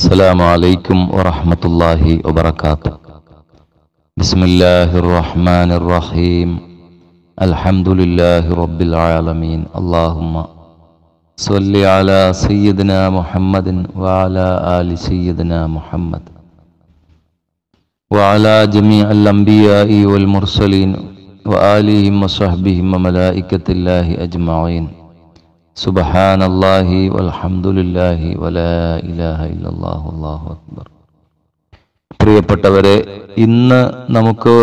السلام عليكم ورحمة الله وبركاته بسم الله الرحمن الرحيم الحمد لله رب العالمين اللهم صل على سيدنا محمد وعلى آل سيدنا محمد وعلى جميع الأنبياء والمرسلين وآلهم وصحبهم وملائكة الله أجمعين سبحان الله والحمد لله ولا إله إلا الله الله أكبر പ്രിയപ്പെട്ടവരെ ഇന്ന് നമുക്ക്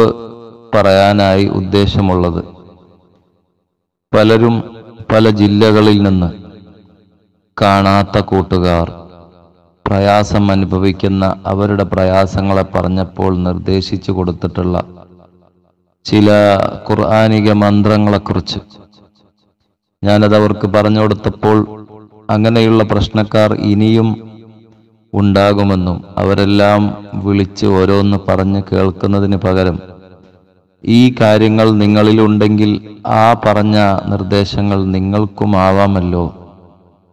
പറയാനായി ഉദ്ദേശമുള്ളത് പലരും പല ജില്ലകളിൽ നിന്ന് കാണാത്ത കൂട്ടുകാർ പ്രയാസം അനുഭവിക്കുന്ന അവരുടെ പ്രയാസങ്ങളെ പറഞ്ഞപ്പോൾ നിർദ്ദേശിച്ചു കൊടുത്തിട്ടുള്ള ചില ഖുർആാനിക മന്ത്രങ്ങളെക്കുറിച്ച് ഞാനത് അവർക്ക് പറഞ്ഞു കൊടുത്തപ്പോൾ അങ്ങനെയുള്ള പ്രശ്നക്കാർ ഇനിയും ഉണ്ടാകുമെന്നും അവരെല്ലാം വിളിച്ച് ഓരോന്ന് പറഞ്ഞ് കേൾക്കുന്നതിന് പകരം ഈ കാര്യങ്ങൾ നിങ്ങളിലുണ്ടെങ്കിൽ ആ പറഞ്ഞ നിർദ്ദേശങ്ങൾ നിങ്ങൾക്കും ആവാമല്ലോ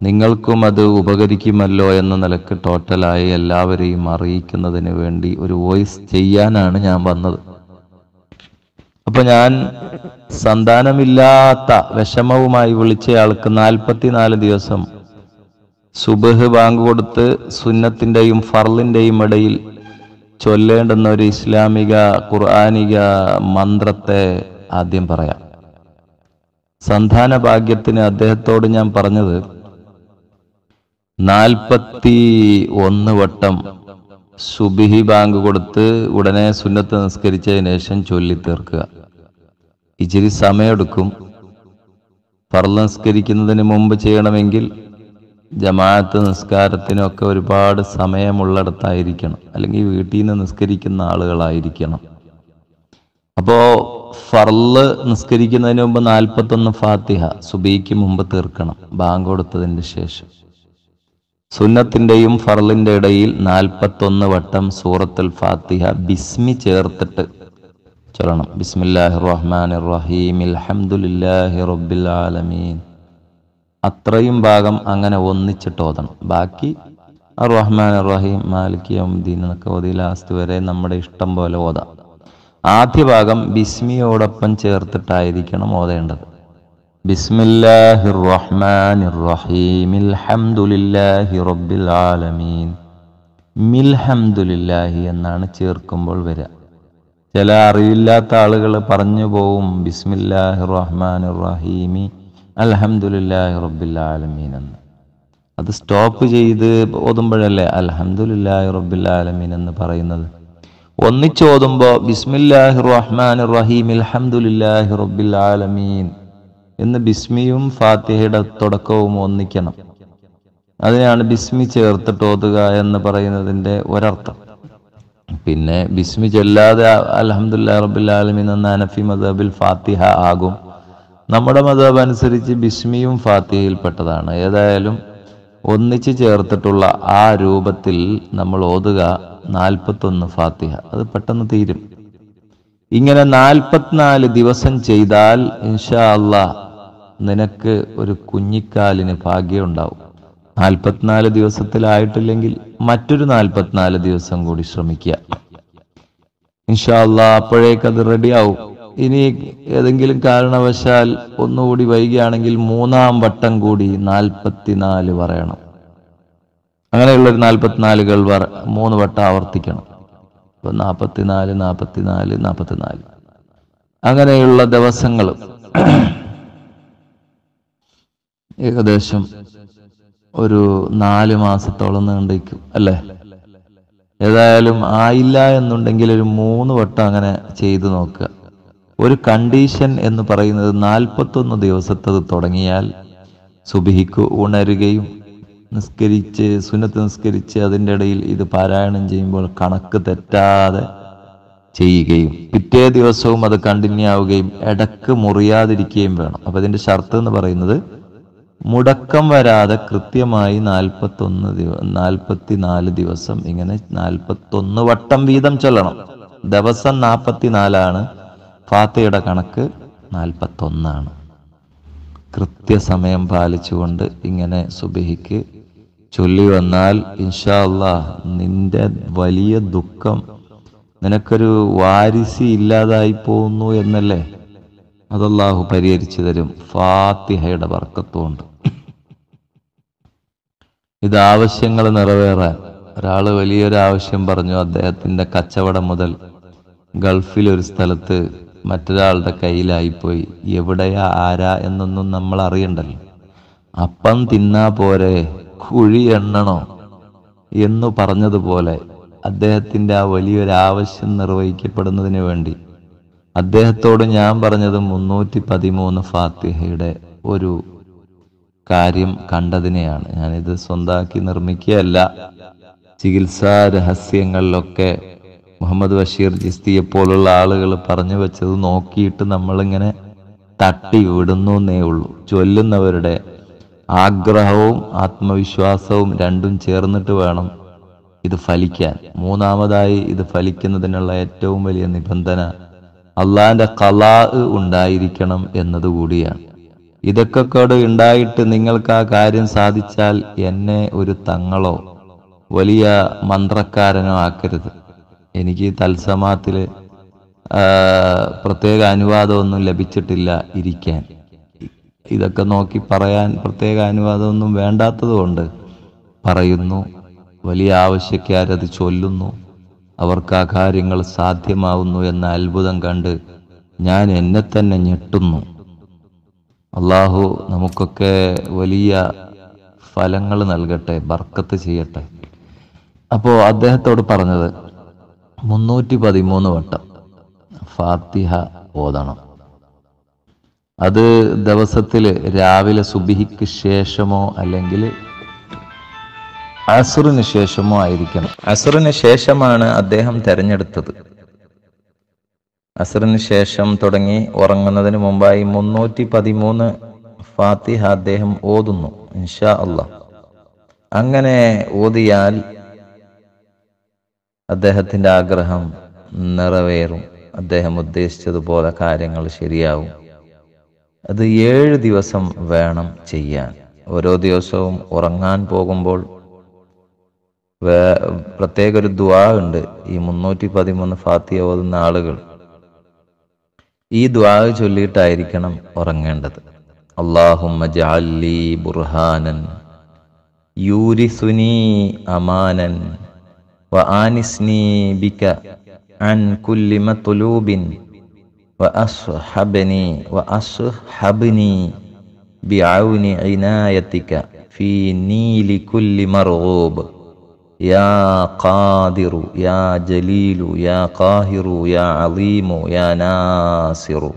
നിങ്ങൾക്കും അത് ഉപകരിക്കുമല്ലോ എന്ന നിലക്ക് ടോട്ടലായി എല്ലാവരെയും അറിയിക്കുന്നതിന് വേണ്ടി ഒരു വോയിസ് ചെയ്യാനാണ് ഞാൻ വന്നത് അപ്പൊ ഞാൻ സന്താനമില്ലാത്ത വിഷമവുമായി വിളിച്ചയാൾക്ക് നാൽപ്പത്തിനാല് ദിവസം സുബഹ് ബാങ്ക് കൊടുത്ത് സുന്നത്തിൻ്റെയും ഫർലിൻ്റെയും ഇടയിൽ ചൊല്ലേണ്ടുന്ന ഒരു ഇസ്ലാമിക ഖുർആാനിക മന്ത്രത്തെ ആദ്യം പറയാം സന്താന ഭാഗ്യത്തിന് അദ്ദേഹത്തോട് ഞാൻ പറഞ്ഞത് നാൽപ്പത്തി ഒന്ന് വട്ടം സുബിഹി ബാങ്ക് കൊടുത്ത് ഉടനെ സുന്നത്ത് നിസ്കരിച്ചതിന് ശേഷം ചൊല്ലി തീർക്കുക ഇച്ചിരി സമയമെടുക്കും ഫർള് നിസ്കരിക്കുന്നതിന് മുമ്പ് ചെയ്യണമെങ്കിൽ ജമാഅത്ത് നിസ്കാരത്തിനൊക്കെ ഒരുപാട് സമയമുള്ളിടത്തായിരിക്കണം അല്ലെങ്കിൽ വീട്ടിൽ നിന്ന് നിസ്കരിക്കുന്ന ആളുകളായിരിക്കണം അപ്പോൾ ഫർള് നിസ്കരിക്കുന്നതിന് മുമ്പ് നാൽപ്പത്തൊന്ന് ഫാത്തിഹ സുബിക്ക് മുമ്പ് തീർക്കണം ബാങ്ക് കൊടുത്തതിൻ്റെ ശേഷം സുന്നത്തിൻ്റെയും ഫർലിൻ്റെ ഇടയിൽ നാൽപ്പത്തൊന്ന് വട്ടം സൂറത്തുൽ ഫാത്തിഹ ബിസ്മി ചേർത്തിട്ട് ചൊല്ലണം ബിസ്മില്ലാഹി റഹ്മാൻ റഹീം അൽഹംദുലില്ലാഹി റബ്ബിൽ ആലമീൻ അത്രയും ഭാഗം അങ്ങനെ ഒന്നിച്ചിട്ട് ഓതണം ബാക്കി റഹ്മാൻ റഹീം മാലിക് യമുദ്ദീൻ എന്നൊക്കെ ഓതി ലാസ്റ്റ് വരെ നമ്മുടെ ഇഷ്ടം പോലെ ഓതാം ആദ്യ ഭാഗം ബിസ്മിയോടൊപ്പം ചേർത്തിട്ടായിരിക്കണം ഓതേണ്ടത് بسم الله الرحمن الرحيم الحمد لله رب العالمين മിൽ ഹംദുലില്ലാഹി എന്നാണ് ചേർക്കുമ്പോൾ വരിക ചില അറിവില്ലാത്ത ആളുകൾ പറഞ്ഞു പോവും ബിസ്മില്ലാഹി റഹ്മാൻ റഹീമി അലഹമുല്ലാഹി റബ്ബിൽ ആലമീൻ എന്ന് അത് സ്റ്റോപ്പ് ചെയ്ത് ഓതുമ്പോഴല്ലേ അലഹമുല്ലാഹി റബ്ബിൽ ആലമീൻ എന്ന് പറയുന്നത് ഒന്നിച്ചോതുമ്പോൾ ബിസ്മില്ലാഹി റഹ്മാൻ റഹീം അലഹമുല്ലാഹി റബ്ബിൽ ആലമീൻ എന്ന് ബിസ്മിയും ഫാത്തിഹയുടെ തുടക്കവും ഒന്നിക്കണം അതിനാണ് ബിസ്മി ചേർത്തിട്ട് ഓതുക എന്ന് പറയുന്നതിൻ്റെ ഒരർത്ഥം പിന്നെ ബിസ്മി ചെല്ലാതെ അലഹമുല്ല റബുല്ലാലമിൻ എന്ന അനഫി മദബിൽ ഫാത്തിഹ ആകും നമ്മുടെ മതബ് അനുസരിച്ച് ബിസ്മിയും ഫാത്തിഹയിൽപ്പെട്ടതാണ് ഏതായാലും ഒന്നിച്ച് ചേർത്തിട്ടുള്ള ആ രൂപത്തിൽ നമ്മൾ ഓതുക നാൽപ്പത്തൊന്ന് ഫാത്തിഹ അത് പെട്ടെന്ന് തീരും ഇങ്ങനെ നാൽപ്പത്തിനാല് ദിവസം ചെയ്താൽ ഇൻഷാ അള്ളാഹ് നിനക്ക് ഒരു കുഞ്ഞിക്കാലിന് ഭാഗ്യമുണ്ടാവും നാൽപ്പത്തിനാല് ദിവസത്തിലായിട്ടില്ലെങ്കിൽ മറ്റൊരു നാൽപ്പത്തിനാല് ദിവസം കൂടി ശ്രമിക്കുക ഇൻഷാല്ല അപ്പോഴേക്ക് അത് റെഡിയാവും ഇനി ഏതെങ്കിലും കാരണവശാൽ ഒന്നുകൂടി വൈകിയാണെങ്കിൽ മൂന്നാം വട്ടം കൂടി നാൽപ്പത്തിനാല് പറയണം അങ്ങനെയുള്ള ഒരു നാൽപ്പത്തിനാലുകൾ മൂന്ന് വട്ടം ആവർത്തിക്കണം ഇപ്പൊ നാൽപ്പത്തിനാല് നാൽപ്പത്തിനാല് നാൽപ്പത്തിനാല് അങ്ങനെയുള്ള ദിവസങ്ങളും ഏകദേശം ഒരു നാല് മാസത്തോളം നീണ്ടിരിക്കും അല്ലേ ഏതായാലും ആയില്ല എന്നുണ്ടെങ്കിൽ ഒരു മൂന്ന് വട്ടം അങ്ങനെ ചെയ്തു നോക്കുക ഒരു കണ്ടീഷൻ എന്ന് പറയുന്നത് നാൽപ്പത്തൊന്ന് ദിവസത്തെ തുടങ്ങിയാൽ സുബിഹിക്ക് ഉണരുകയും നിസ്കരിച്ച് സുന്നത്ത് നിസ്കരിച്ച് അതിൻ്റെ ഇടയിൽ ഇത് പാരായണം ചെയ്യുമ്പോൾ കണക്ക് തെറ്റാതെ ചെയ്യുകയും പിറ്റേ ദിവസവും അത് കണ്ടിന്യൂ ആവുകയും ഇടക്ക് മുറിയാതിരിക്കുകയും വേണം അപ്പം ഇതിൻ്റെ ഷർത്ത് എന്ന് പറയുന്നത് മുടക്കം വരാതെ കൃത്യമായി നാൽപ്പത്തൊന്ന് ദിവ നാൽപ്പത്തിനാല് ദിവസം ഇങ്ങനെ നാൽപ്പത്തൊന്ന് വട്ടം വീതം ചൊല്ലണം ദിവസം നാൽപ്പത്തിനാലാണ് ഫാത്തയുടെ കണക്ക് നാൽപ്പത്തൊന്നാണ് കൃത്യസമയം പാലിച്ചുകൊണ്ട് ഇങ്ങനെ സുബഹിക്ക് ചൊല്ലി വന്നാൽ ഇൻഷാ നിന്റെ വലിയ ദുഃഖം നിനക്കൊരു വാരിസി ഇല്ലാതായി പോകുന്നു എന്നല്ലേ അതല്ലാഹു പരിഹരിച്ചു തരും ഫാത്തിഹയുടെ വർക്കത്തുമുണ്ട് ഇത് ആവശ്യങ്ങൾ നിറവേറാൻ ഒരാൾ വലിയൊരു ആവശ്യം പറഞ്ഞു അദ്ദേഹത്തിൻ്റെ കച്ചവടം മുതൽ ഗൾഫിൽ ഒരു സ്ഥലത്ത് മറ്റൊരാളുടെ കയ്യിലായിപ്പോയി എവിടെയാ ആരാ എന്നൊന്നും നമ്മൾ അറിയണ്ടല്ലോ അപ്പം തിന്നാ പോരെ കുഴി എണ്ണണോ എന്നു പറഞ്ഞതുപോലെ അദ്ദേഹത്തിൻ്റെ ആ വലിയൊരു ആവശ്യം നിർവഹിക്കപ്പെടുന്നതിന് വേണ്ടി അദ്ദേഹത്തോട് ഞാൻ പറഞ്ഞത് മുന്നൂറ്റി പതിമൂന്ന് ഫാത്തിഹയുടെ ഒരു കാര്യം കണ്ടതിനെയാണ് ഞാനിത് സ്വന്തമാക്കി നിർമ്മിക്കുകയല്ല ചികിത്സാ രഹസ്യങ്ങളിലൊക്കെ മുഹമ്മദ് ബഷീർ ജിസ്തിയെ പോലുള്ള ആളുകൾ പറഞ്ഞു വെച്ചത് നോക്കിയിട്ട് നമ്മളിങ്ങനെ തട്ടി വിടുന്നു എന്നേ ഉള്ളൂ ചൊല്ലുന്നവരുടെ ആഗ്രഹവും ആത്മവിശ്വാസവും രണ്ടും ചേർന്നിട്ട് വേണം ഇത് ഫലിക്കാൻ മൂന്നാമതായി ഇത് ഫലിക്കുന്നതിനുള്ള ഏറ്റവും വലിയ നിബന്ധന അള്ളാഹിൻ്റെ കലാ ഉണ്ടായിരിക്കണം എന്നതുകൂടിയാണ് ഇതൊക്കെ കേട് ഉണ്ടായിട്ട് നിങ്ങൾക്ക് ആ കാര്യം സാധിച്ചാൽ എന്നെ ഒരു തങ്ങളോ വലിയ മന്ത്രക്കാരനോ ആക്കരുത് എനിക്ക് തത്സമാത്തിൽ പ്രത്യേക അനുവാദമൊന്നും ലഭിച്ചിട്ടില്ല ഇരിക്കാൻ ഇതൊക്കെ നോക്കി പറയാൻ പ്രത്യേക അനുവാദമൊന്നും വേണ്ടാത്തതുകൊണ്ട് പറയുന്നു വലിയ ആവശ്യക്കാരത് ചൊല്ലുന്നു അവർക്ക് ആ കാര്യങ്ങൾ സാധ്യമാവുന്നു എന്ന അത്ഭുതം കണ്ട് ഞാൻ എന്നെ തന്നെ ഞെട്ടുന്നു അള്ളാഹു നമുക്കൊക്കെ വലിയ ഫലങ്ങൾ നൽകട്ടെ ബർക്കത്ത് ചെയ്യട്ടെ അപ്പോൾ അദ്ദേഹത്തോട് പറഞ്ഞത് മുന്നൂറ്റി പതിമൂന്ന് വട്ടം ഫാത്തിഹ ഓതണം അത് ദിവസത്തിൽ രാവിലെ സുബിഹിക്ക് ശേഷമോ അല്ലെങ്കിൽ അസുറിന് ശേഷമോ ആയിരിക്കണം അസുറിന് ശേഷമാണ് അദ്ദേഹം തെരഞ്ഞെടുത്തത് അസുറിന് ശേഷം തുടങ്ങി ഉറങ്ങുന്നതിന് മുമ്പായി മുന്നൂറ്റി പതിമൂന്ന് ഫാത്തിഹ അദ്ദേഹം ഓതുന്നു ഇൻഷാ അല്ല അങ്ങനെ ഓതിയാൽ അദ്ദേഹത്തിന്റെ ആഗ്രഹം നിറവേറും അദ്ദേഹം ഉദ്ദേശിച്ചതുപോലെ കാര്യങ്ങൾ ശരിയാവും അത് ഏഴ് ദിവസം വേണം ചെയ്യാൻ ഓരോ ദിവസവും ഉറങ്ങാൻ പോകുമ്പോൾ വേ പ്രത്യേക ഒരു ദ്വാ ഉണ്ട് ഈ മുന്നൂറ്റി പതിമൂന്ന് ഫാത്തിയ ഓതുന്ന ആളുകൾ ഈ ദ്വാ ചൊല്ലിയിട്ടായിരിക്കണം ഉറങ്ങേണ്ടത് അള്ളാഹുമ്മ ജാലി ബുർഹാനൻ യൂരിസുനി അമാനൻ വ ബിക അൻ കുല്ലിമ തുലൂബിൻ വ അസ്ഹബനി വ ഇനായതിക ഫീ നീലി കുല്ലി മർഗൂബ് യാ ഖാദിറു യാ ജലീലു യാ ഖാഹിറു യാ അലീമു യാ നാസിറു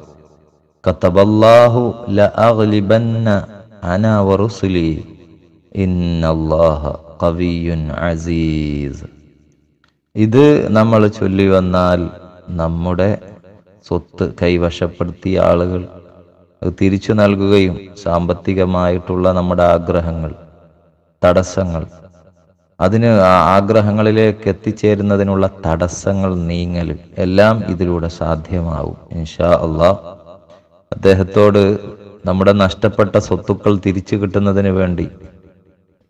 കത്തബല്ലാഹു ലഅഗ്ലിബന്ന അന വറുസുലി ഇന്നല്ലാഹ കവിയുൻ അസീസ് ഇത് നമ്മൾ ചൊല്ലി വന്നാൽ നമ്മുടെ സ്വത്ത് കൈവശപ്പെടുത്തിയ ആളുകൾ അത് തിരിച്ചു നൽകുകയും സാമ്പത്തികമായിട്ടുള്ള നമ്മുടെ ആഗ്രഹങ്ങൾ തടസ്സങ്ങൾ അതിന് ആഗ്രഹങ്ങളിലേക്ക് എത്തിച്ചേരുന്നതിനുള്ള തടസ്സങ്ങൾ നീങ്ങൽ എല്ലാം ഇതിലൂടെ സാധ്യമാവും ഇൻഷാ അള്ളാ അദ്ദേഹത്തോട് നമ്മുടെ നഷ്ടപ്പെട്ട സ്വത്തുക്കൾ തിരിച്ചു കിട്ടുന്നതിന് വേണ്ടി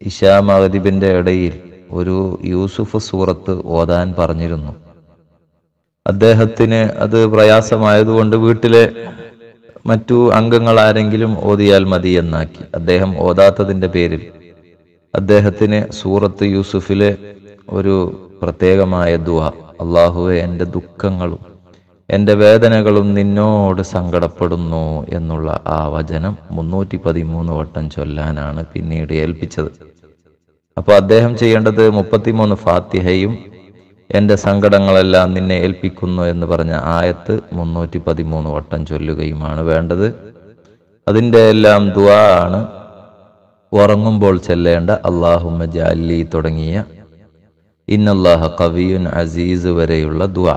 ഇഷാ മഹദീബിന്റെ ഇടയിൽ ഒരു യൂസുഫ് സൂറത്ത് ഓതാൻ പറഞ്ഞിരുന്നു അദ്ദേഹത്തിന് അത് പ്രയാസമായതുകൊണ്ട് വീട്ടിലെ മറ്റു അംഗങ്ങൾ ആരെങ്കിലും ഓതിയാൽ മതി എന്നാക്കി അദ്ദേഹം ഓതാത്തതിന്റെ പേരിൽ അദ്ദേഹത്തിന് സൂറത്ത് യൂസുഫിലെ ഒരു പ്രത്യേകമായ ദുവ അള്ളാഹുവെ എൻ്റെ ദുഃഖങ്ങളും എൻ്റെ വേദനകളും നിന്നോട് സങ്കടപ്പെടുന്നു എന്നുള്ള ആ വചനം മുന്നൂറ്റി പതിമൂന്ന് വട്ടം ചൊല്ലാനാണ് പിന്നീട് ഏൽപ്പിച്ചത് അപ്പോൾ അദ്ദേഹം ചെയ്യേണ്ടത് മുപ്പത്തിമൂന്ന് ഫാത്തിഹയും എൻ്റെ സങ്കടങ്ങളെല്ലാം നിന്നെ ഏൽപ്പിക്കുന്നു എന്ന് പറഞ്ഞ ആയത്ത് മുന്നൂറ്റി പതിമൂന്ന് വട്ടം ചൊല്ലുകയുമാണ് വേണ്ടത് അതിൻ്റെ എല്ലാം ദുവാ ആണ് ഉറങ്ങുമ്പോൾ ചെല്ലേണ്ട അള്ളാഹുമ്മ ജാലി തുടങ്ങിയ ഇന്നല്ലാഹ കവിയുൻ അസീസ് വരെയുള്ള ദുവ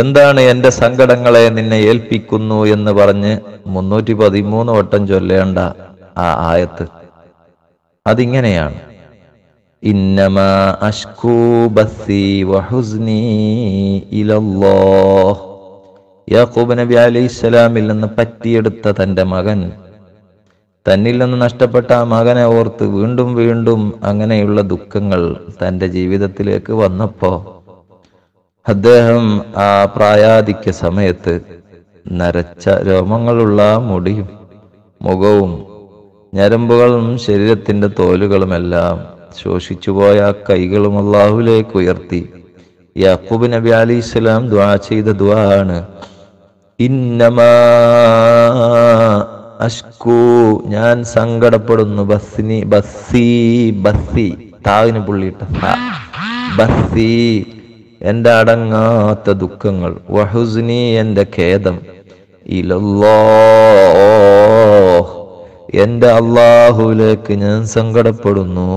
എന്താണ് എന്റെ സങ്കടങ്ങളെ നിന്നെ ഏൽപ്പിക്കുന്നു എന്ന് പറഞ്ഞ് മുന്നൂറ്റി പതിമൂന്ന് വട്ടം ചൊല്ലേണ്ട ആ ആയത്ത് അതിങ്ങനെയാണ് ഇന്നമാ അഷ്കൂ ബസ്സി വഹുസ്നി ഇലല്ലാഹ് യാക്കൂബ് നിന്ന് പറ്റിയെടുത്ത തന്റെ മകൻ തന്നിൽ നിന്ന് നഷ്ടപ്പെട്ട ആ മകനെ ഓർത്ത് വീണ്ടും വീണ്ടും അങ്ങനെയുള്ള ദുഃഖങ്ങൾ തന്റെ ജീവിതത്തിലേക്ക് വന്നപ്പോ അദ്ദേഹം ആ പ്രായാധിക്യ സമയത്ത് നരച്ച രോമങ്ങളുള്ള മുടിയും മുഖവും ഞരമ്പുകളും ശരീരത്തിന്റെ തോലുകളുമെല്ലാം ശോഷിച്ചുപോയ കൈകളും അള്ളാഹുലേക്ക് ഉയർത്തി ഈ അപ്പുബി നബി അലി ഇസ്ലാം ദ്വാ ചെയ്ത ദ്വാ ആണ് അഷ്കൂ ഞാൻ സങ്കടപ്പെടുന്നു ബസ്സിനി ബസ്സി ബസ്സി താവിന് പുള്ളിയിട്ട ബസ്സി എന്റെ അടങ്ങാത്ത ദുഃഖങ്ങൾ വഹുസിനി എന്റെ ഖേദം ഇലല്ലോ എന്റെ അള്ളാഹുവിലേക്ക് ഞാൻ സങ്കടപ്പെടുന്നു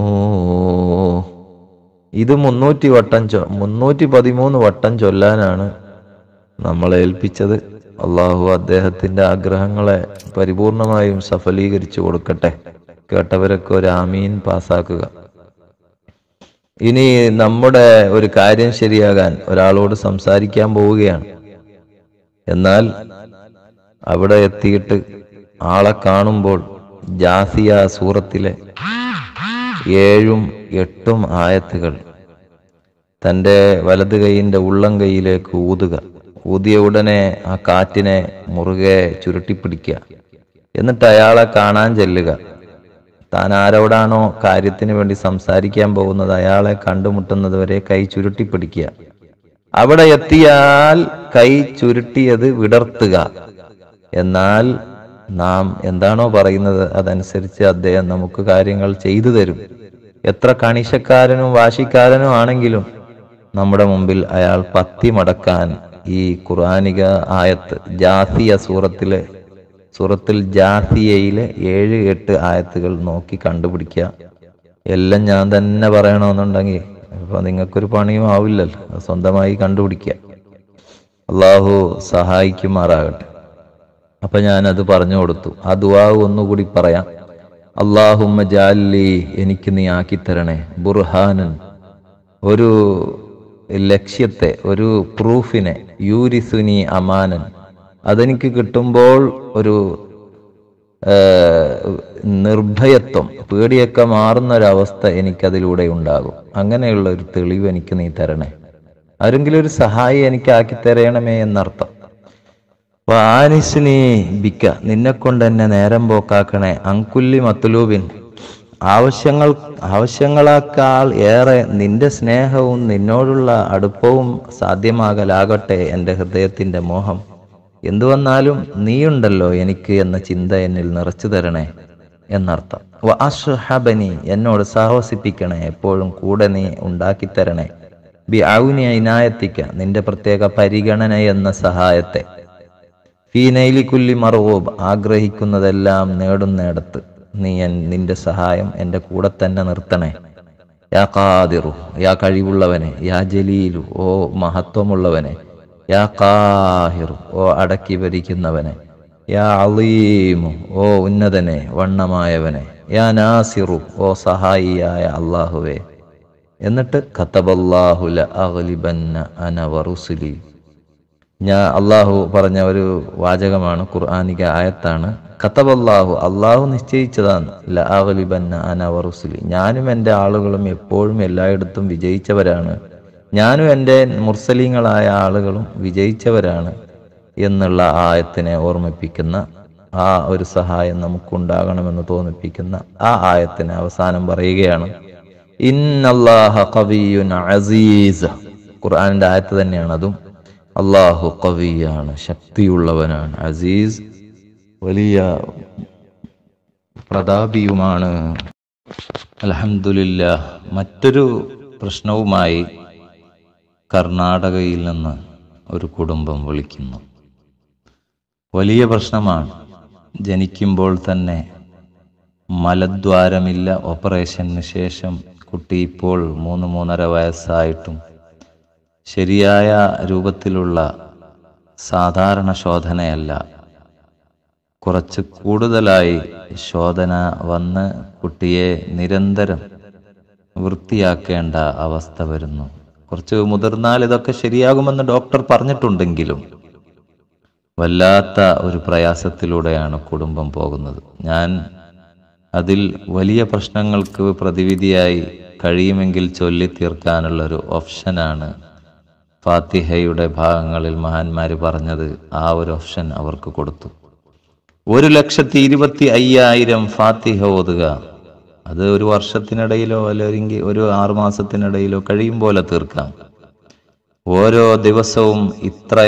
ഇത് മുന്നൂറ്റി വട്ടം ചൊ മുന്നൂറ്റി പതിമൂന്ന് വട്ടം ചൊല്ലാനാണ് നമ്മളെ ഏൽപ്പിച്ചത് അള്ളാഹു അദ്ദേഹത്തിന്റെ ആഗ്രഹങ്ങളെ പരിപൂർണമായും സഫലീകരിച്ചു കൊടുക്കട്ടെ കേട്ടവരൊക്കെ ഒരു ആമീൻ പാസാക്കുക ഇനി നമ്മുടെ ഒരു കാര്യം ശരിയാകാൻ ഒരാളോട് സംസാരിക്കാൻ പോവുകയാണ് എന്നാൽ അവിടെ എത്തിയിട്ട് ആളെ കാണുമ്പോൾ ജാസിയ സൂറത്തിലെ ഏഴും എട്ടും ആയത്തുകൾ തൻ്റെ വലത് കൈയിൻ്റെ ഉള്ളം കൈയിലേക്ക് ഊതുക ഊതിയ ഉടനെ ആ കാറ്റിനെ മുറുകെ ചുരുട്ടിപ്പിടിക്കുക എന്നിട്ട് അയാളെ കാണാൻ ചെല്ലുക താൻ ആരോടാണോ കാര്യത്തിന് വേണ്ടി സംസാരിക്കാൻ പോകുന്നത് അയാളെ കണ്ടുമുട്ടുന്നത് വരെ കൈ ചുരുട്ടിപ്പിടിക്കുക അവിടെ എത്തിയാൽ കൈ ചുരുട്ടിയത് വിടർത്തുക എന്നാൽ നാം എന്താണോ പറയുന്നത് അതനുസരിച്ച് അദ്ദേഹം നമുക്ക് കാര്യങ്ങൾ ചെയ്തു തരും എത്ര കണിശക്കാരനും വാശിക്കാരനും ആണെങ്കിലും നമ്മുടെ മുമ്പിൽ അയാൾ പത്തി മടക്കാൻ ഈ ഖുർആാനിക ആയത്ത് ജാസിയ സൂറത്തിലെ സൂറത്തിൽ ജാസിയയിലെ ഏഴ് എട്ട് ആയത്തുകൾ നോക്കി കണ്ടുപിടിക്കുക എല്ലാം ഞാൻ തന്നെ പറയണമെന്നുണ്ടെങ്കിൽ അപ്പൊ നിങ്ങൾക്കൊരു പണിയും ആവില്ലല്ലോ സ്വന്തമായി കണ്ടുപിടിക്കുക അള്ളാഹു സഹായിക്കുമാറാകട്ടെ അപ്പൊ ഞാനത് പറഞ്ഞു കൊടുത്തു ആ ദുവാവ് ഒന്നുകൂടി പറയാം അള്ളാഹുമ്മ ജാലി എനിക്ക് നീ തരണേ ബുർഹാനൻ ഒരു ലക്ഷ്യത്തെ ഒരു പ്രൂഫിനെ യൂരിസുനി അമാനൻ അതെനിക്ക് കിട്ടുമ്പോൾ ഒരു നിർഭയത്വം പേടിയൊക്കെ മാറുന്ന ഒരവസ്ഥ എനിക്കതിലൂടെ ഉണ്ടാകും അങ്ങനെയുള്ള ഒരു തെളിവ് എനിക്ക് നീ തരണേ ആരെങ്കിലും ഒരു സഹായി എനിക്ക് ആക്കി തരണമേ എന്നർത്ഥം വാനിസ്നി ബിക്ക നിന്നെ കൊണ്ട് തന്നെ നേരം പോക്കാക്കണേ അങ്കുല്ലി മത്തുലൂബിൻ ആവശ്യങ്ങൾ ആവശ്യങ്ങളാക്കാൾ ഏറെ നിന്റെ സ്നേഹവും നിന്നോടുള്ള അടുപ്പവും സാധ്യമാകലാകട്ടെ എൻ്റെ ഹൃദയത്തിൻ്റെ മോഹം എന്തുവന്നാലും നീയുണ്ടല്ലോ എനിക്ക് എന്ന ചിന്ത എന്നിൽ നിറച്ചു തരണേ എന്നർത്ഥം വാഷഹബനി എന്നോട് സാഹസിപ്പിക്കണേ എപ്പോഴും കൂടെ നീ ഉണ്ടാക്കിത്തരണേ ബി ഔനി ഇനായത്തിക്ക നിന്റെ പ്രത്യേക പരിഗണന എന്ന സഹായത്തെ ഫീനൈലിക്കുല്ലി മറവോബ് ആഗ്രഹിക്കുന്നതെല്ലാം നേടുന്നിടത്ത് നീ എൻ നിന്റെ സഹായം എൻ്റെ കൂടെ തന്നെ നിർത്തണേ യാ കാതിറു യാ കഴിവുള്ളവനെ യാ ജലീലു ഓ മഹത്വമുള്ളവനെ യാ കാഹിറു ഓ അടക്കി ഭരിക്കുന്നവനെ യാ അലീമു ഓ ഉന്നതനെ വണ്ണമായവനെ യാ നാസിറു ഓ സഹായിയായ അള്ളാഹുവേ എന്നിട്ട് ഖത്തബല്ലാഹുല അഗലിബന്ന അന വറുസുലി ഞാൻ അള്ളാഹു പറഞ്ഞ ഒരു വാചകമാണ് ഖുർആാനിക ആയത്താണ് കത്തബല്ലാഹു അള്ളാഹു നിശ്ചയിച്ചതാണ് ലാഗലിബന്ന അനവറുസുലി ഞാനും എൻ്റെ ആളുകളും എപ്പോഴും എല്ലായിടത്തും വിജയിച്ചവരാണ് ഞാനും എൻ്റെ മുർസലിങ്ങളായ ആളുകളും വിജയിച്ചവരാണ് എന്നുള്ള ആയത്തിനെ ഓർമ്മിപ്പിക്കുന്ന ആ ഒരു സഹായം നമുക്കുണ്ടാകണമെന്ന് തോന്നിപ്പിക്കുന്ന ആ ആയത്തിന് അവസാനം പറയുകയാണ് ഇന്നല്ലാഹ കവിയുൻ അസീസ് ഖുർആാനിൻ്റെ ആയത്ത് തന്നെയാണ് അതും അള്ളാഹു കവിയാണ് ശക്തിയുള്ളവനാണ് അസീസ് വലിയ പ്രതാപിയുമാണ് അലഹമുല്ല മറ്റൊരു പ്രശ്നവുമായി കർണാടകയിൽ നിന്ന് ഒരു കുടുംബം വിളിക്കുന്നു വലിയ പ്രശ്നമാണ് ജനിക്കുമ്പോൾ തന്നെ മലദ്വാരമില്ല ഓപ്പറേഷന് ശേഷം കുട്ടി ഇപ്പോൾ മൂന്ന് മൂന്നര വയസ്സായിട്ടും ശരിയായ രൂപത്തിലുള്ള സാധാരണ ശോധനയല്ല കുറച്ച് കൂടുതലായി ശോധന വന്ന് കുട്ടിയെ നിരന്തരം വൃത്തിയാക്കേണ്ട അവസ്ഥ വരുന്നു കുറച്ച് മുതിർന്നാൽ ഇതൊക്കെ ശരിയാകുമെന്ന് ഡോക്ടർ പറഞ്ഞിട്ടുണ്ടെങ്കിലും വല്ലാത്ത ഒരു പ്രയാസത്തിലൂടെയാണ് കുടുംബം പോകുന്നത് ഞാൻ അതിൽ വലിയ പ്രശ്നങ്ങൾക്ക് പ്രതിവിധിയായി കഴിയുമെങ്കിൽ ചൊല്ലി തീർക്കാനുള്ളൊരു ഓപ്ഷനാണ് ഫാത്തിഹയുടെ ഭാഗങ്ങളിൽ മഹാന്മാർ പറഞ്ഞത് ആ ഒരു ഓപ്ഷൻ അവർക്ക് കൊടുത്തു ഒരു ലക്ഷത്തി ഇരുപത്തി അയ്യായിരം ഫാത്തിഹ ഓതുക അത് ഒരു വർഷത്തിനിടയിലോ അല്ലെങ്കിൽ ഒരു ആറുമാസത്തിനിടയിലോ കഴിയും പോലെ തീർക്കാം ഓരോ ദിവസവും ഇത്ര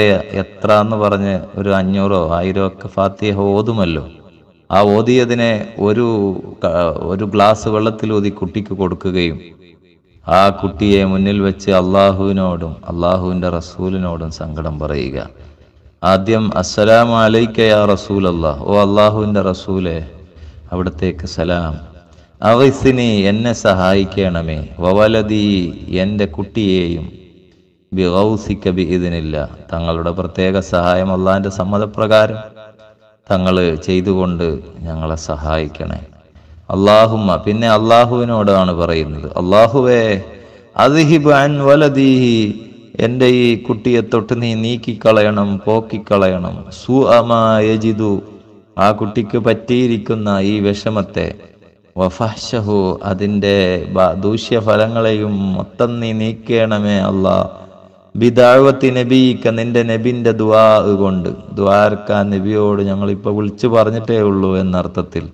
എത്ര എന്ന് പറഞ്ഞ് ഒരു അഞ്ഞൂറോ ആയിരോ ഒക്കെ ഫാത്തിഹ ഓതുമല്ലോ ആ ഓതിയതിനെ ഒരു ഒരു ഗ്ലാസ് വെള്ളത്തിൽ ഊതി കുട്ടിക്ക് കൊടുക്കുകയും ആ കുട്ടിയെ മുന്നിൽ വെച്ച് അള്ളാഹുവിനോടും അള്ളാഹുവിൻ്റെ റസൂലിനോടും സങ്കടം പറയുക ആദ്യം അസ്സലാം അലൈക്ക യാ റസൂൽ അള്ളാഹ് ഓ അള്ളാഹുവിൻ്റെ റസൂലെ അവിടത്തേക്ക് സലാം അവസിനി എന്നെ സഹായിക്കണമേ വവലതി എൻ്റെ കുട്ടിയെയും ബി ബി ഇതിനില്ല തങ്ങളുടെ പ്രത്യേക സഹായം അള്ളാഹിൻ്റെ സമ്മതപ്രകാരം തങ്ങൾ ചെയ്തുകൊണ്ട് ഞങ്ങളെ സഹായിക്കണേ അള്ളാഹുമ്മ പിന്നെ അള്ളാഹുവിനോടാണ് പറയുന്നത് അള്ളാഹുവേ അദ്ഹിബ് അൻ വലദീഹി എൻ്റെ ഈ കുട്ടിയെ തൊട്ട് നീ നീക്കിക്കളയണം പോക്കിക്കളയണം സു അമായജിതു ആ കുട്ടിക്ക് പറ്റിയിരിക്കുന്ന ഈ വിഷമത്തെ വഫഹു അതിൻ്റെ ദൂഷ്യഫലങ്ങളെയും മൊത്തം നീ നീക്കണമേ അല്ലാ ബിദാഴ്വത്തി നബിക്ക് നിന്റെ നബിന്റെ ദുആ കൊണ്ട് ദ്വാർക്ക നബിയോട് ഞങ്ങളിപ്പോൾ വിളിച്ചു പറഞ്ഞിട്ടേ ഉള്ളൂ എന്നർത്ഥത്തിൽ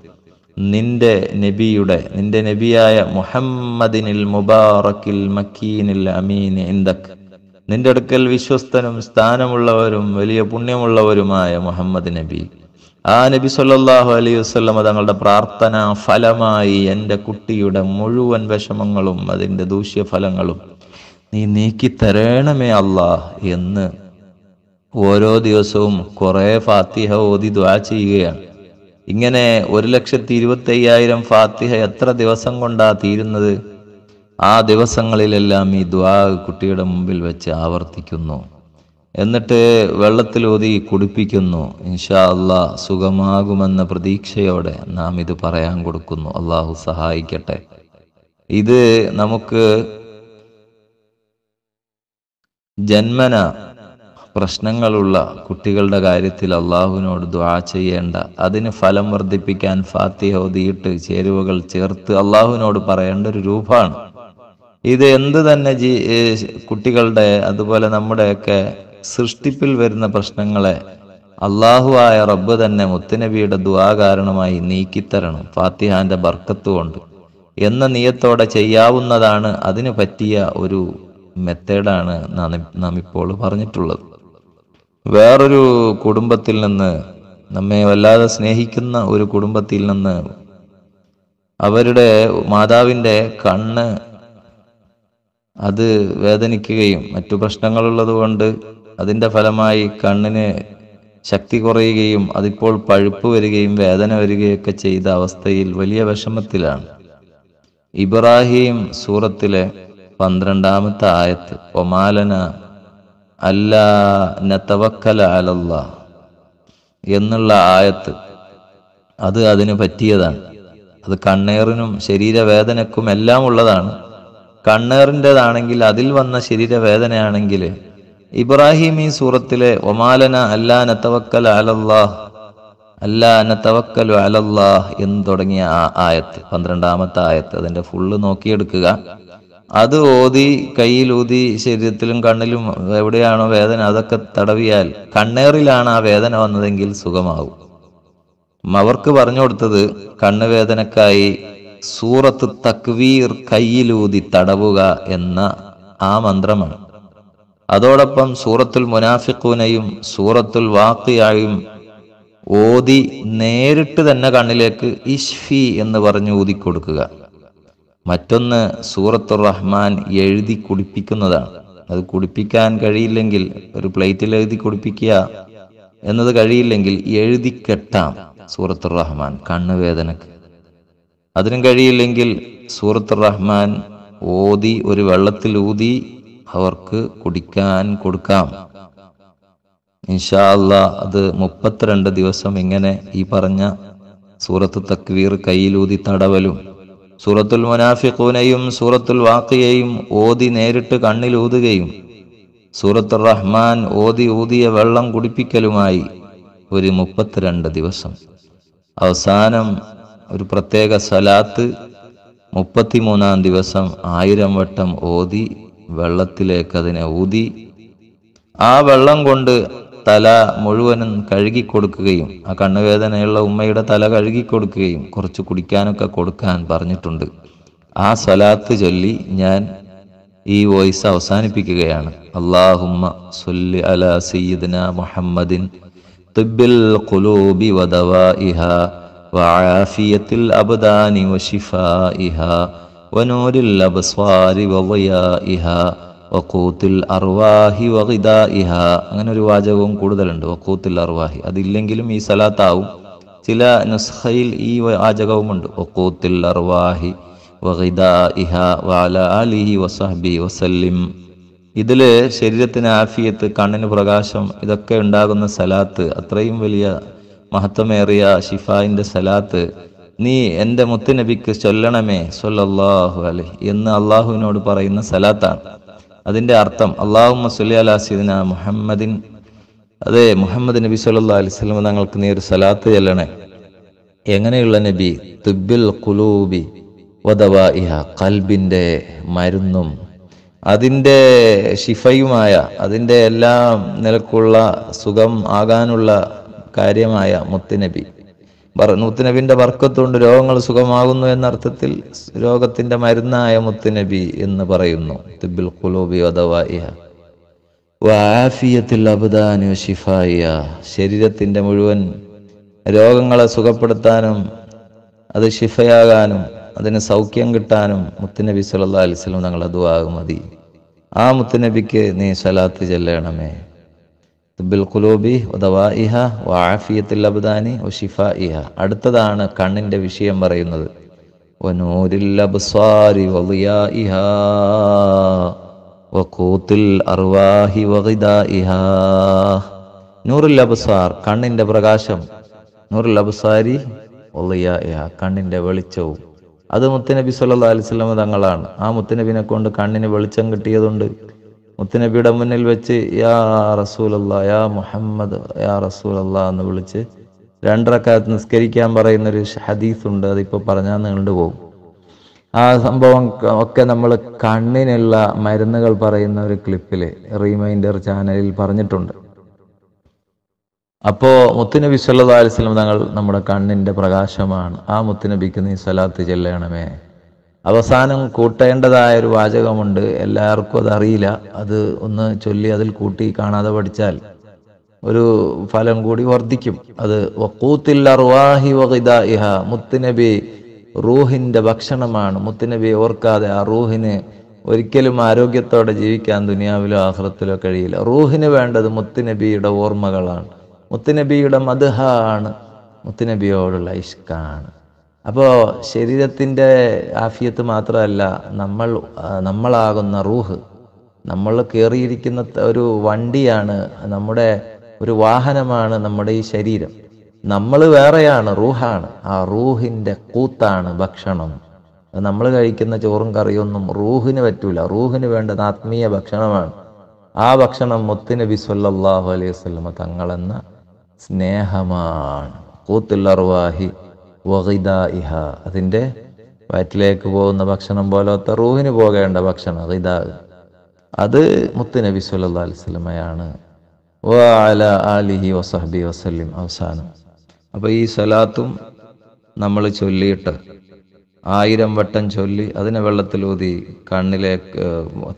നിന്റെ നബിയുടെ നിന്റെ നബിയായ മുഹമ്മദിനിൽ മുബാറക്കിൽ മക്കീനിൽ അമീൻ എന്തക് നിന്റെ അടുക്കൽ വിശ്വസ്തനും സ്ഥാനമുള്ളവരും വലിയ പുണ്യമുള്ളവരുമായ മുഹമ്മദ് നബി ആ നബി സല്ലാഹു അലൈഹി വസ്ലമ തങ്ങളുടെ പ്രാർത്ഥന ഫലമായി എൻ്റെ കുട്ടിയുടെ മുഴുവൻ വിഷമങ്ങളും അതിൻ്റെ ദൂഷ്യഫലങ്ങളും നീ നീക്കി തരണമേ അല്ലാ എന്ന് ഓരോ ദിവസവും കുറേ ഫാത്തിഹ ഓതി ദ്വാ ചെയ്യുകയാണ് ഇങ്ങനെ ഒരു ലക്ഷത്തി ഇരുപത്തി അയ്യായിരം ഫാത്തിഹ എത്ര ദിവസം കൊണ്ടാ തീരുന്നത് ആ ദിവസങ്ങളിലെല്ലാം ഈ ദ്വാ കുട്ടിയുടെ മുമ്പിൽ വെച്ച് ആവർത്തിക്കുന്നു എന്നിട്ട് വെള്ളത്തിലൂതി കുടിപ്പിക്കുന്നു ഇൻഷാ അള്ളാ സുഖമാകുമെന്ന പ്രതീക്ഷയോടെ നാം ഇത് പറയാൻ കൊടുക്കുന്നു അള്ളാഹു സഹായിക്കട്ടെ ഇത് നമുക്ക് ജന്മന പ്രശ്നങ്ങളുള്ള കുട്ടികളുടെ കാര്യത്തിൽ അള്ളാഹുവിനോട് ദ്വാ ചെയ്യേണ്ട അതിന് ഫലം വർദ്ധിപ്പിക്കാൻ ഫാത്തിഹ ഒതിയിട്ട് ചേരുവകൾ ചേർത്ത് അള്ളാഹുവിനോട് പറയേണ്ട ഒരു രൂപമാണ് ഇത് എന്ത് തന്നെ ജീ കുട്ടികളുടെ അതുപോലെ നമ്മുടെയൊക്കെ സൃഷ്ടിപ്പിൽ വരുന്ന പ്രശ്നങ്ങളെ അള്ളാഹുവായ റബ്ബ് തന്നെ മുത്തനബിയുടെ ദ്വാ കാരണമായി നീക്കിത്തരണം ഫാത്തിഹാന്റെ ബർക്കത്ത് കൊണ്ട് എന്ന നിയത്തോടെ ചെയ്യാവുന്നതാണ് അതിന് പറ്റിയ ഒരു മെത്തേഡാണ് നാം ഇപ്പോൾ പറഞ്ഞിട്ടുള്ളത് വേറൊരു കുടുംബത്തിൽ നിന്ന് നമ്മെ വല്ലാതെ സ്നേഹിക്കുന്ന ഒരു കുടുംബത്തിൽ നിന്ന് അവരുടെ മാതാവിൻ്റെ കണ്ണ് അത് വേദനിക്കുകയും മറ്റു പ്രശ്നങ്ങളുള്ളത് കൊണ്ട് അതിൻ്റെ ഫലമായി കണ്ണിന് ശക്തി കുറയുകയും അതിപ്പോൾ പഴുപ്പ് വരികയും വേദന വരികയൊക്കെ ചെയ്ത അവസ്ഥയിൽ വലിയ വിഷമത്തിലാണ് ഇബ്രാഹിം സൂറത്തിലെ പന്ത്രണ്ടാമത്തെ ആയത്ത് ഒമാലന അല്ല നത്തവക്കല അലല്ല എന്നുള്ള ആയത്ത് അത് അതിന് പറ്റിയതാണ് അത് കണ്ണേറിനും ശരീരവേദനക്കും എല്ലാം ഉള്ളതാണ് കണ്ണേറിൻ്റെതാണെങ്കിൽ അതിൽ വന്ന ശരീരവേദനയാണെങ്കിൽ ഇബ്രാഹിം ഈ സൂറത്തിലെ ഒമാലന അല്ലാ നത്തവക്കൽ അലല്ലാ അല്ലാ നത്തവക്കൽ അലല്ലാ എന്ന് തുടങ്ങിയ ആ ആയത്ത് പന്ത്രണ്ടാമത്തെ ആയത്ത് അതിൻ്റെ ഫുള്ള് നോക്കിയെടുക്കുക അത് ഓതി ഊതി ശരീരത്തിലും കണ്ണിലും എവിടെയാണോ വേദന അതൊക്കെ തടവിയാൽ കണ്ണേറിലാണ് ആ വേദന വന്നതെങ്കിൽ സുഖമാവും അവർക്ക് പറഞ്ഞു കൊടുത്തത് കണ്ണുവേദനക്കായി സൂറത്ത് തക്വീർ കയ്യിലൂതി തടവുക എന്ന ആ മന്ത്രമാണ് അതോടൊപ്പം സൂറത്തുൽ മുനാഫിഖൂനയും സൂറത്തുൽ വാക്കിയായും ഓതി നേരിട്ട് തന്നെ കണ്ണിലേക്ക് ഇഷ്ഫി എന്ന് പറഞ്ഞു ഊതിക്കൊടുക്കുക മറ്റൊന്ന് സൂറത്തുർ റഹ്മാൻ എഴുതി കുടിപ്പിക്കുന്നതാണ് അത് കുടിപ്പിക്കാൻ കഴിയില്ലെങ്കിൽ ഒരു പ്ലേറ്റിൽ എഴുതി കുടിപ്പിക്കുക എന്നത് കഴിയില്ലെങ്കിൽ എഴുതി കെട്ടാം സൂറത്തുർ റഹ്മാൻ കണ്ണുവേദനക്ക് അതിനും കഴിയില്ലെങ്കിൽ സൂറത്തുർ റഹ്മാൻ ഓതി ഒരു വെള്ളത്തിൽ ഊതി അവർക്ക് കുടിക്കാൻ കൊടുക്കാം ഇൻഷാ അത് മുപ്പത്തിരണ്ട് ദിവസം ഇങ്ങനെ ഈ പറഞ്ഞ സൂറത്ത് തക്വീർ കയ്യിലൂതി തടവലും സൂറത്തുൽ മുനാഫിഖൂനെയും സൂറത്തുൽ വാക്കിയെയും ഓതി നേരിട്ട് കണ്ണിലൂതുകയും സൂറത്തുർ റഹ്മാൻ ഓതി ഊതിയ വെള്ളം കുടിപ്പിക്കലുമായി ഒരു മുപ്പത്തിരണ്ട് ദിവസം അവസാനം ഒരു പ്രത്യേക സലാത്ത് മുപ്പത്തിമൂന്നാം ദിവസം ആയിരം വട്ടം ഓതി വെള്ളത്തിലേക്ക് അതിനെ ഊതി ആ വെള്ളം കൊണ്ട് തല മുഴുവനും കഴുകിക്കൊടുക്കുകയും ആ കണ്ണുവേദനയുള്ള ഉമ്മയുടെ തല കഴുകിക്കൊടുക്കുകയും കൊടുക്കുകയും കുറച്ച് കുടിക്കാനൊക്കെ കൊടുക്കാൻ പറഞ്ഞിട്ടുണ്ട് ആ സ്വലാത്ത് ചൊല്ലി ഞാൻ ഈ വോയിസ് അവസാനിപ്പിക്കുകയാണ് അള്ളാഹുമ്മ സുല്ലി അല സയ്യിദ്ന മുഹമ്മദിൻ തുബിൽ ഖുലൂബി വദവാഇഹ വആഫിയത്തിൽ അബ്ദാനി വശിഫാഇഹ ونور الأبصار وضيائها വക്കൂത്തിൽ അർവാഹി വഹിദ ഇഹ അങ്ങനെ ഒരു വാചകവും കൂടുതലുണ്ട് വക്കൂത്തിൽ അർവാഹി അതില്ലെങ്കിലും ഈ സലാത്താവും ചില നുസ്ഹയിൽ ഈ വാചകവുമുണ്ട് വക്കൂത്തിൽ അർവാഹി വഹിദ ഇഹ വാല അലിഹി വസഹബി വസല്ലിം ഇതിൽ ശരീരത്തിന് ആഫിയത്ത് കണ്ണിന് പ്രകാശം ഇതൊക്കെ ഉണ്ടാകുന്ന സലാത്ത് അത്രയും വലിയ മഹത്വമേറിയ ഷിഫായിൻ്റെ സലാത്ത് നീ എൻ്റെ മുത്തുനബിക്ക് ചൊല്ലണമേ സൊല്ലാഹു അലൈ എന്ന് അള്ളാഹുവിനോട് പറയുന്ന സലാത്താണ് അതിന്റെ അർത്ഥം അള്ളാഹുമ്മ സുല്ലി അലാ സീദിന മുഹമ്മദിൻ അതെ മുഹമ്മദ് നബി സല്ലാ അലിസ്ലം തങ്ങൾക്ക് നീ ഒരു സലാത്ത് ചെല്ലണേ എങ്ങനെയുള്ള നബി തുബിൽ കുലൂബി വധവ ഇഹ മരുന്നും അതിൻ്റെ ഷിഫയുമായ അതിൻ്റെ എല്ലാം നിലക്കുള്ള സുഖം ആകാനുള്ള കാര്യമായ മുത്തുനബി മുത്തുനബിൻ്റെ വർക്കത്തുകൊണ്ട് രോഗങ്ങൾ സുഖമാകുന്നു എന്ന അർത്ഥത്തിൽ രോഗത്തിന്റെ മരുന്നായ മുത്തുനബി എന്ന് പറയുന്നു തിബിൽ കുലൂബി വധവായ വാഫിയത്തിൽ മുഴുവൻ രോഗങ്ങളെ സുഖപ്പെടുത്താനും അത് ശിഫയാകാനും അതിന് സൗഖ്യം കിട്ടാനും മുത്തുനബി സല്ലാ അലിസ്ലം അതുവാകും മതി ആ മുത്തുനബിക്ക് നീ സലാത്ത് ചെല്ലണമേ ബിൽഖുലൂബി ഒതവാ ഇഹ വാഫിയത്തിൽ അബ്ദാനി ഒഷിഫ ഇഹ അടുത്തതാണ് കണ്ണിൻ്റെ വിഷയം പറയുന്നത് കണ്ണിന്റെ അർവാഹി അബ്സാർ പ്രകാശം നൂറിൽ അബ്സാരി കണ്ണിന്റെ വെളിച്ചവും അത് മുത്തനബി സല്ലാ അലിസ്ലമ തങ്ങളാണ് ആ മുത്തനബിനെ കൊണ്ട് കണ്ണിന് വെളിച്ചം കിട്ടിയതുണ്ട് മുത്തനബിയുടെ മുന്നിൽ വെച്ച് യാ റസൂലല്ല യാ മുഹമ്മദ് യാ റസൂലല്ല എന്ന് വിളിച്ച് രണ്ടരക്കാലത്ത് നിസ്കരിക്കാൻ പറയുന്നൊരു ഹദീസുണ്ട് അതിപ്പോൾ പറഞ്ഞാൽ നീണ്ടു പോകും ആ സംഭവം ഒക്കെ നമ്മൾ കണ്ണിനുള്ള മരുന്നുകൾ പറയുന്ന ഒരു ക്ലിപ്പിൽ റീമൈൻഡർ ചാനലിൽ പറഞ്ഞിട്ടുണ്ട് അപ്പോൾ മുത്തുനബി സല്ലാ അലിസ്ലം തങ്ങൾ നമ്മുടെ കണ്ണിൻ്റെ പ്രകാശമാണ് ആ മുത്തുനബിക്ക് നീ സലാത്ത് ചെല്ലണമേ അവസാനം കൂട്ടേണ്ടതായ ഒരു വാചകമുണ്ട് എല്ലാവർക്കും അതറിയില്ല അത് ഒന്ന് ചൊല്ലി അതിൽ കൂട്ടി കാണാതെ പഠിച്ചാൽ ഒരു ഫലം കൂടി വർദ്ധിക്കും അത് ഇഹ മുത്തുനബി റൂഹിന്റെ ഭക്ഷണമാണ് മുത്തുനബി ഓർക്കാതെ ആ റൂഹിന് ഒരിക്കലും ആരോഗ്യത്തോടെ ജീവിക്കാൻ ദുനിയാവിലോ ആഹ്ലത്തിലോ കഴിയില്ല റൂഹിന് വേണ്ടത് മുത്തുനബിയുടെ ഓർമ്മകളാണ് മുത്തുനബിയുടെ മധുഹ ആണ് മുത്തുനബിയോടുള്ള ഇഷ്കാണ് അപ്പോൾ ശരീരത്തിൻ്റെ ആഫിയത്ത് മാത്രമല്ല നമ്മൾ നമ്മളാകുന്ന റൂഹ് നമ്മൾ കയറിയിരിക്കുന്ന ഒരു വണ്ടിയാണ് നമ്മുടെ ഒരു വാഹനമാണ് നമ്മുടെ ഈ ശരീരം നമ്മൾ വേറെയാണ് റൂഹാണ് ആ റൂഹിൻ്റെ കൂത്താണ് ഭക്ഷണം നമ്മൾ കഴിക്കുന്ന ചോറും കറിയൊന്നും റൂഹിന് പറ്റൂല റൂഹിന് വേണ്ടത് ആത്മീയ ഭക്ഷണമാണ് ആ ഭക്ഷണം മുത്തുനബി സല്ലാഹു അലൈഹി വസ്ലമ തങ്ങളെന്ന സ്നേഹമാണ് കൂത്തുള്ള റുവാഹി വഹിദ അതിൻ്റെ വയറ്റിലേക്ക് പോകുന്ന ഭക്ഷണം പോലത്തെ റൂഹിന് പോകേണ്ട ഭക്ഷണം റിദാ അത് മുത്ത് നബി അലിസ്ലമയാണ് അവസാനം അപ്പോൾ ഈ സലാത്തും നമ്മൾ ചൊല്ലിയിട്ട് ആയിരം വട്ടം ചൊല്ലി അതിനെ വെള്ളത്തിലൂതി കണ്ണിലേക്ക്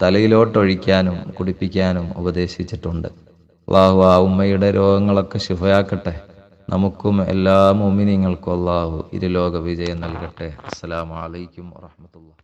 തലയിലോട്ടൊഴിക്കാനും കുടിപ്പിക്കാനും ഉപദേശിച്ചിട്ടുണ്ട് അള്ളാഹു ആ ഉമ്മയുടെ രോഗങ്ങളൊക്കെ ശിഫയാക്കട്ടെ നമുക്കും എല്ലാ മോമിനിങ്ങൾക്കും അള്ളാഹു ഇരുലോക വിജയം നൽകട്ടെ അസ്സാം വലൈക്കും വാഹമത്തുള്ള